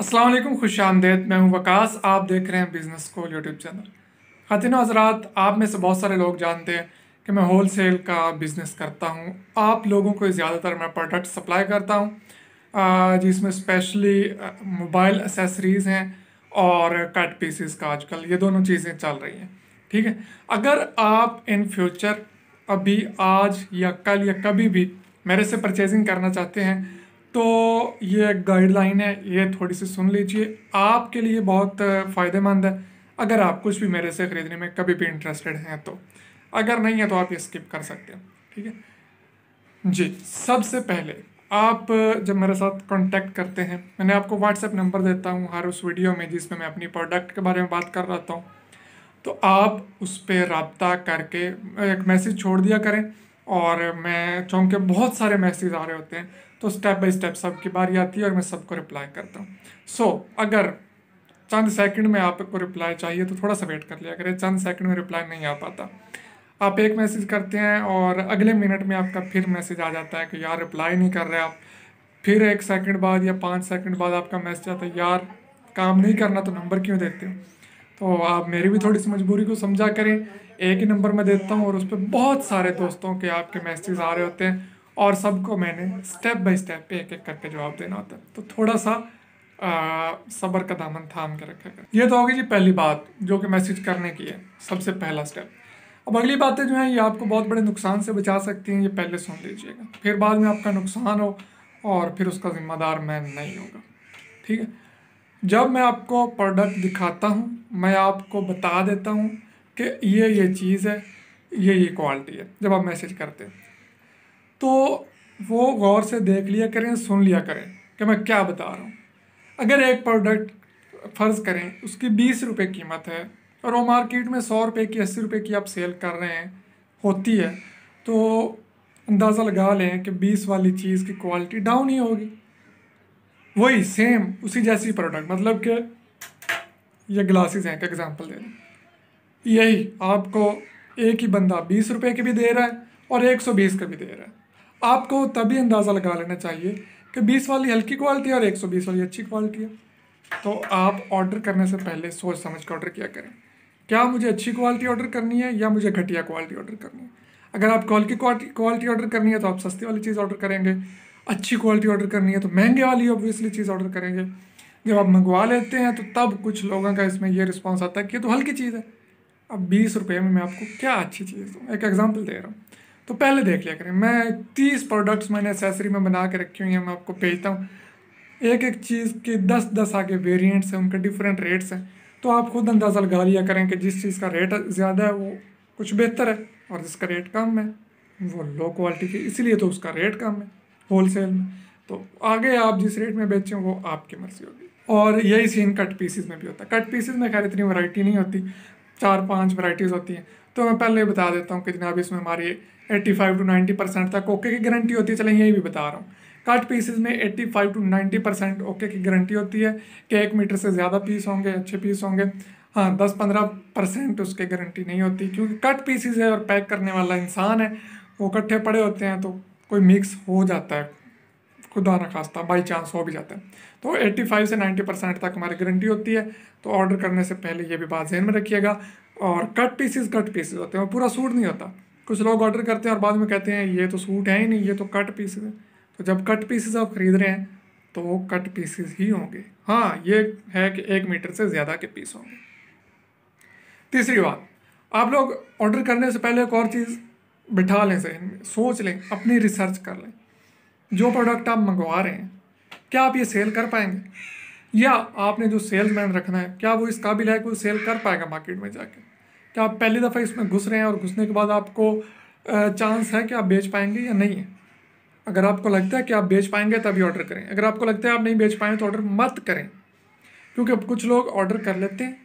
असलम खुश आमदेद मैं हूँ वकास आप देख रहे हैं बिज़नेस को यूट्यूब चैनल खातिन हजरात आप में से बहुत सारे लोग जानते हैं कि मैं होल सेल का बिज़नेस करता हूँ आप लोगों को ज़्यादातर मैं प्रोडक्ट सप्लाई करता हूँ जिसमें स्पेशली मोबाइल एसेसरीज़ हैं और कट पीसीस का आजकल ये दोनों चीज़ें चल रही हैं ठीक है अगर आप इन फ्यूचर अभी आज या कल या कभी भी मेरे से परचेजिंग करना चाहते हैं तो ये गाइडलाइन है ये थोड़ी सी सुन लीजिए आपके लिए बहुत फ़ायदेमंद है अगर आप कुछ भी मेरे से ख़रीदने में कभी भी इंटरेस्टेड हैं तो अगर नहीं है तो आप ये स्किप कर सकते हैं ठीक है जी सबसे पहले आप जब मेरे साथ कांटेक्ट करते हैं मैंने आपको व्हाट्सएप नंबर देता हूँ हर उस वीडियो में जिसमें मैं अपनी प्रोडक्ट के बारे में बात कर रहा हूँ तो आप उस पर रबता करके एक मैसेज छोड़ दिया करें और मैं चूँकि बहुत सारे मैसेज आ रहे होते हैं तो स्टेप बाई स्टेप सबकी बारी आती है और मैं सबको रिप्लाई करता हूँ सो so, अगर चंद सेकंड में आपको रिप्लाई चाहिए तो थोड़ा सा वेट कर लिया करें चंद सेकंड में रिप्लाई नहीं आ पाता आप एक मैसेज करते हैं और अगले मिनट में आपका फिर मैसेज आ जाता है कि यार रिप्लाई नहीं कर रहे आप फिर एक सेकंड बाद या पाँच सेकंड बाद आपका मैसेज आता है यार काम नहीं करना तो नंबर क्यों देते हो तो आप मेरी भी थोड़ी सी मजबूरी को समझा करें एक ही नंबर मैं देता हूँ और उस पर बहुत सारे दोस्तों के आपके मैसेज आ रहे होते हैं और सबको मैंने स्टेप बाय स्टेप पे एक एक करके जवाब देना होता है तो थोड़ा सा सब्र का दामन थाम के रखा कर ये तो होगी जी पहली बात जो कि मैसेज करने की है सबसे पहला स्टेप अब अगली बातें जो हैं ये आपको बहुत बड़े नुकसान से बचा सकती हैं ये पहले सुन लीजिएगा फिर बाद में आपका नुकसान हो और फिर उसका ज़िम्मेदार मैं नहीं होगा ठीक है जब मैं आपको प्रोडक्ट दिखाता हूँ मैं आपको बता देता हूँ कि ये ये चीज़ है ये ये क्वालिटी है जब आप मैसेज करते हैं तो वो गौर से देख लिया करें सुन लिया करें कि मैं क्या बता रहा हूँ अगर एक प्रोडक्ट फ़र्ज़ करें उसकी बीस रुपये कीमत है और वो मार्केट में सौ रुपये की अस्सी रुपये की आप सेल कर रहे हैं होती है तो अंदाज़ा लगा लें कि बीस वाली चीज़ की क्वालिटी डाउन ही होगी वही सेम उसी जैसी प्रोडक्ट मतलब कि ये ग्लासेस हैं का एग्ज़ाम्पल दे यही आपको एक ही बंदा बीस रुपये के भी दे रहा है और एक सौ बीस का भी दे रहा है आपको तभी अंदाज़ा लगा लेना चाहिए कि बीस वाली हल्की क्वालिटी और एक सौ बीस वाली अच्छी क्वालिटी है तो आप ऑर्डर करने से पहले सोच समझ के ऑर्डर किया करें क्या मुझे अच्छी क्वालिटी ऑर्डर करनी है या मुझे घटिया क्वालिटी ऑर्डर करनी है अगर आप हल्की क्वालिटी ऑर्डर करनी है तो आप सस्ती वाली चीज़ ऑर्डर करेंगे अच्छी क्वालिटी ऑर्डर करनी है तो महंगे वाली ऑब्वियसली चीज़ ऑर्डर करेंगे जब आप मंगवा लेते हैं तो तब कुछ लोगों का इसमें यह रिस्पॉन्स आता है कि ये तो हल्की चीज़ है अब बीस रुपये में मैं आपको क्या अच्छी चीज़ दूँ एक एग्जाम्पल दे रहा हूँ तो पहले देख लिया करें मैं तीस प्रोडक्ट्स मैंने एसेसरी में बना के रखी हुई हैं मैं आपको भेजता हूँ एक एक चीज़ के दस दस आगे वेरिएंट्स हैं उनके डिफरेंट रेट्स हैं तो आप खुद अंदाज़ा लगा लिया करें कि जिस चीज़ का रेट ज़्यादा है वो कुछ बेहतर है और जिसका रेट कम है वो लो क्वालिटी की इसीलिए तो उसका रेट कम है होलसेल में तो आगे आप जिस रेट में बेचें वो आपकी मर्जी होगी और यही सीन कट पीसीज में भी होता है कट पीसीज में खैर इतनी वैरायटी नहीं होती चार पांच वैरायटीज़ होती हैं तो मैं पहले ही बता देता हूँ कि जनाब इसमें हमारी 85 टू 90 परसेंट तक ओके की गारंटी होती है चलें यही भी बता रहा हूँ कट पीसेज में 85 टू 90 परसेंट ओके की गारंटी होती है कि एक मीटर से ज़्यादा पीस होंगे अच्छे पीस होंगे हाँ दस पंद्रह परसेंट उसकी गारंटी नहीं होती क्योंकि कट पीसीज है और पैक करने वाला इंसान है वो इकट्ठे पड़े होते हैं तो कोई मिक्स हो जाता है खुदा ना खास्ता बाई चांस हो भी जाता है तो 85 से 90 परसेंट तक हमारी गारंटी होती है तो ऑर्डर करने से पहले ये भी बात जहन में रखिएगा और कट पीसेस कट पीसेस होते हैं और पूरा सूट नहीं होता कुछ लोग ऑर्डर करते हैं और बाद में कहते हैं ये तो सूट है ही नहीं ये तो कट पीसेस है तो जब कट पीसेस आप ख़रीद रहे हैं तो वो कट पीसेस ही होंगे हाँ ये है कि एक मीटर से ज़्यादा के पीस होंगे तीसरी बात आप लोग ऑर्डर करने से पहले एक और चीज़ बिठा लें जहन में सोच लें अपनी रिसर्च कर लें जो प्रोडक्ट आप मंगवा रहे हैं क्या आप ये सेल कर पाएंगे या आपने जो सेल्समैन रखना है क्या वो इस काबिल है कि वो सेल कर पाएगा मार्केट में जाके क्या आप पहली दफ़ा इसमें घुस रहे हैं और घुसने के बाद आपको चांस है कि आप बेच पाएंगे या नहीं है अगर आपको लगता है कि आप बेच पाएंगे तभी ऑर्डर करें अगर आपको लगता है आप नहीं बेच पाएंगे तो ऑर्डर मत करें क्योंकि अब कुछ लोग ऑर्डर कर लेते हैं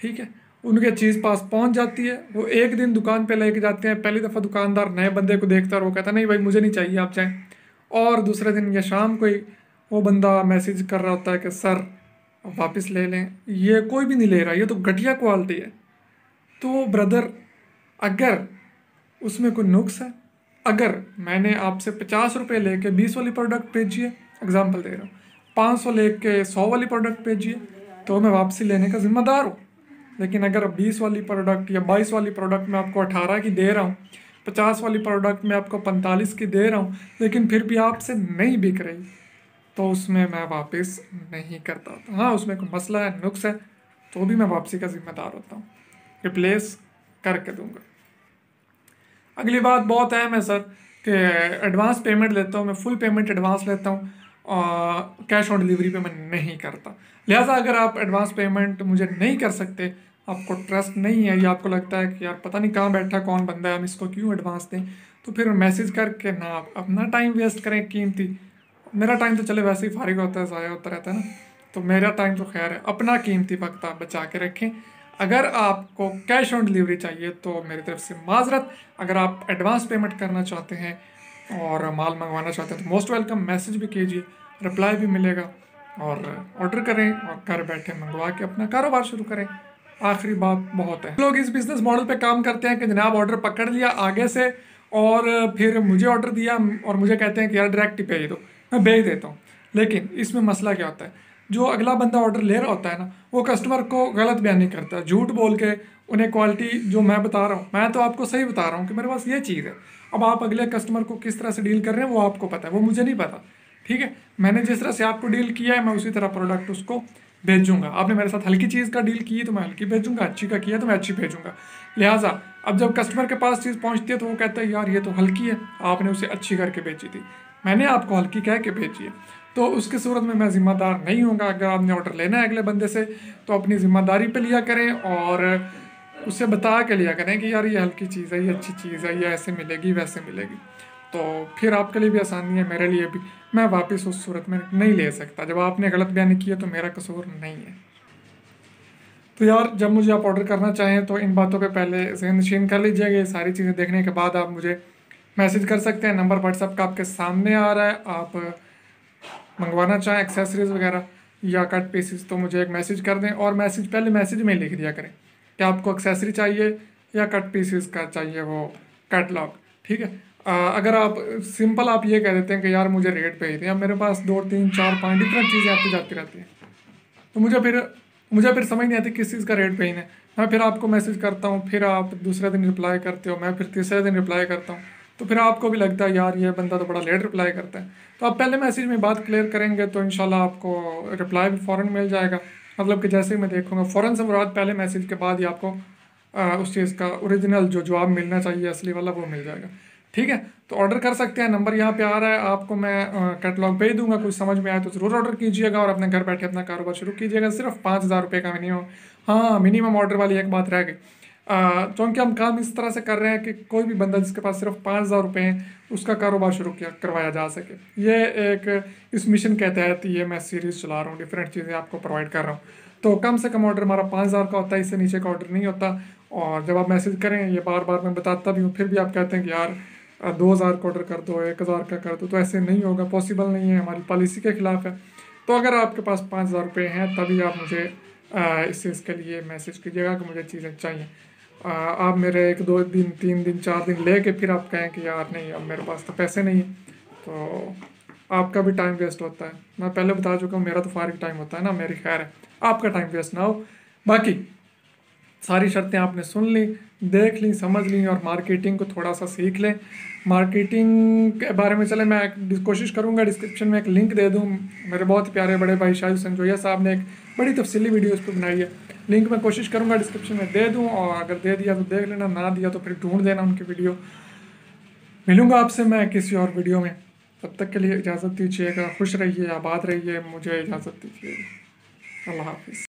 ठीक है उनके चीज़ पास पहुंच जाती है वो एक दिन दुकान पे लेके जाते हैं पहली दफ़ा दुकानदार नए बंदे को देखता है और वो कहता नहीं भाई मुझे नहीं चाहिए आप जाएँ और दूसरे दिन या शाम को ही वो बंदा मैसेज कर रहा होता है कि सर वापस ले लें ये कोई भी नहीं ले रहा ये तो घटिया क्वालिटी है तो ब्रदर अगर उसमें कोई नुक्स है अगर मैंने आपसे पचास रुपये ले कर बीस वाली प्रोडक्ट भेजिए एग्ज़ाम्पल दे रहा हूँ पाँच सौ ले कर सौ वाली प्रोडक्ट भेजिए तो मैं वापसी लेने का ज़िम्मेदार हूँ लेकिन अगर बीस वाली प्रोडक्ट या बाईस वाली प्रोडक्ट में आपको अठारह की दे रहा हूँ पचास वाली प्रोडक्ट में आपको पैंतालीस की दे रहा हूँ लेकिन फिर भी आपसे नहीं बिक रही तो उसमें मैं वापस नहीं करता था तो हाँ उसमें कोई मसला है नुक्स है तो भी मैं वापसी का जिम्मेदार होता हूँ रिप्लेस करके दूंगा अगली बात बहुत अहम है सर कि एडवांस पेमेंट लेता हूँ मैं फुल पेमेंट एडवांस लेता हूँ कैश ऑन डिलीवरी पे मैं नहीं करता लिहाजा अगर आप एडवांस पेमेंट मुझे नहीं कर सकते आपको ट्रस्ट नहीं है या आपको लगता है कि यार पता नहीं कहाँ बैठा कौन बंदा है हम इसको क्यों एडवांस दें तो फिर मैसेज करके ना आप अपना टाइम वेस्ट करें कीमती मेरा टाइम तो चले वैसे ही फारिग होता है ज़ाया होता रहता है ना तो मेरा टाइम तो खैर है अपना कीमती वक्त आप बचा के रखें अगर आपको कैश ऑन डिलीवरी चाहिए तो मेरी तरफ से माजरत अगर आप एडवांस पेमेंट करना चाहते हैं और माल मंगवाना चाहते हैं तो मोस्ट वेलकम मैसेज भी कीजिए रिप्लाई भी मिलेगा और ऑर्डर करें और घर बैठे मंगवा के अपना कारोबार शुरू करें आखिरी बात बहुत है लोग इस बिज़नेस मॉडल पे काम करते हैं कि जनाब ऑर्डर पकड़ लिया आगे से और फिर मुझे ऑर्डर दिया और मुझे कहते हैं कि यार डायरेक्ट ही भेज दो मैं भेज देता हूँ लेकिन इसमें मसला क्या होता है जो अगला बंदा ऑर्डर ले रहा होता है ना वो कस्टमर को गलत बयान नहीं करता है झूठ बोल के उन्हें क्वालिटी जो मैं बता रहा हूँ मैं तो आपको सही बता रहा हूँ कि मेरे पास ये चीज़ है अब आप अगले कस्टमर को किस तरह से डील कर रहे हैं वो आपको पता है वो मुझे नहीं पता ठीक है मैंने जिस तरह से आपको डील किया है मैं उसी तरह प्रोडक्ट उसको भेजूंगा आपने मेरे साथ हल्की चीज़ का डील की तो मैं हल्की भेजूंगा अच्छी का किया तो मैं अच्छी भेजूंगा लिहाजा अब जब कस्टमर के पास चीज़ पहुंचती है तो वो कहता है यार ये तो हल्की है आपने उसे अच्छी करके बेची थी मैंने आपको हल्की कह के बेची है तो उसकी सूरत में मैं ज़िम्मेदार नहीं हूँ अगर आपने ऑर्डर लेना है अगले बंदे से तो अपनी ज़िम्मेदारी पर लिया करें और उससे बता के लिया करें कि यार ये हल्की चीज़ है ये अच्छी चीज़ है ये ऐसे मिलेगी वैसे मिलेगी तो फिर आपके लिए भी आसानी है मेरे लिए भी मैं वापस उस सूरत में नहीं ले सकता जब आपने गलत बयानी की है तो मेरा कसूर नहीं है तो यार जब मुझे आप ऑर्डर करना चाहें तो इन बातों पे पहले जहन नशीन कर लीजिएगा ये सारी चीज़ें देखने के बाद आप मुझे मैसेज कर सकते हैं नंबर व्हाट्सअप का आपके सामने आ रहा है आप मंगवाना चाहें एक्सेसरीज़ वगैरह या कट पीसेस तो मुझे एक मैसेज कर दें और मैसेज पहले मैसेज में लिख दिया करें कि आपको एक्सेसरी चाहिए या कट पीसीस का चाहिए वो कैटलॉग ठीक है आ, अगर आप सिंपल आप ये कह देते हैं कि यार मुझे रेट ही दें अब मेरे पास दो तीन चार पाँच डिफरेंट चीज़ें आती जाती रहती हैं तो मुझे फिर मुझे फिर समझ नहीं आती किस चीज़ का रेट पेन है मैं फिर आपको मैसेज करता हूँ फिर आप दूसरे दिन रिप्लाई करते हो मैं फिर तीसरे दिन रिप्लाई करता हूँ तो फिर आपको भी लगता है यार ये बंदा तो बड़ा लेट रिप्लाई करता है तो आप पहले मैसेज में बात क्लियर करेंगे तो इन आपको रिप्लाई भी फ़ौरन मिल जाएगा मतलब कि जैसे ही मैं देखूँगा फ़ौरन से मुराद पहले मैसेज के बाद ही आपको उस चीज़ का ओरिजिनल जो जवाब मिलना चाहिए असली वाला वो मिल जाएगा ठीक है तो ऑर्डर कर सकते हैं नंबर यहाँ पे आ रहा है आपको मैं कैटलॉग भेज दूंगा कुछ समझ में आए तो ज़रूर ऑर्डर कीजिएगा और अपने घर बैठे अपना कारोबार शुरू कीजिएगा सिर्फ पाँच हज़ार रुपये का मिनिमम हाँ मिनिमम ऑर्डर वाली एक बात रह गई क्योंकि हम काम इस तरह से कर रहे हैं कि कोई भी बंदा जिसके पास सिर्फ पाँच हज़ार रुपये हैं उसका कारोबार शुरू किया करवाया जा सके ये एक इस मिशन के तहत ये मैं सीरीज़ चला रहा हूँ डिफरेंट चीज़ें आपको प्रोवाइड कर रहा हूँ तो कम से कम ऑर्डर हमारा पाँच हज़ार का होता है इससे नीचे का ऑर्डर नहीं होता और जब आप मैसेज करें ये बार बार मैं बताता भी हूँ फिर भी आप कहते हैं कि यार दो हज़ार का ऑर्डर कर दो एक हज़ार का कर दो तो ऐसे नहीं होगा पॉसिबल नहीं है हमारी पॉलिसी के ख़िलाफ़ है तो अगर आपके पास पाँच हज़ार रुपये हैं तभी आप मुझे इस चीज़ के लिए मैसेज कीजिएगा कि मुझे चीज़ें चाहिए आप मेरे एक दो दिन तीन दिन चार दिन ले कर फिर आप कहें कि यार नहीं अब मेरे पास तो पैसे नहीं हैं तो आपका भी टाइम वेस्ट होता है मैं पहले बता चुका हूँ मेरा तो फारिग टाइम होता है ना मेरी खैर है आपका टाइम वेस्ट ना हो बाकी सारी शर्तें आपने सुन ली देख ली समझ ली और मार्केटिंग को थोड़ा सा सीख लें मार्केटिंग के बारे में चले मैं कोशिश करूँगा डिस्क्रिप्शन में एक लिंक दे दूँ मेरे बहुत प्यारे बड़े भाई शाह संजोया साहब ने एक बड़ी तफसीली वीडियो उस पर बनाई है लिंक मैं कोशिश करूँगा डिस्क्रिप्शन में दे दूँ और अगर दे दिया तो देख लेना ना दिया तो फिर ढूंढ देना उनकी वीडियो मिलूँगा आपसे मैं किसी और वीडियो में तब तक के लिए इजाज़त दीजिएगा खुश रहिए आबाद रहिए मुझे इजाज़त दीजिएगा अल्लाह हाफिज़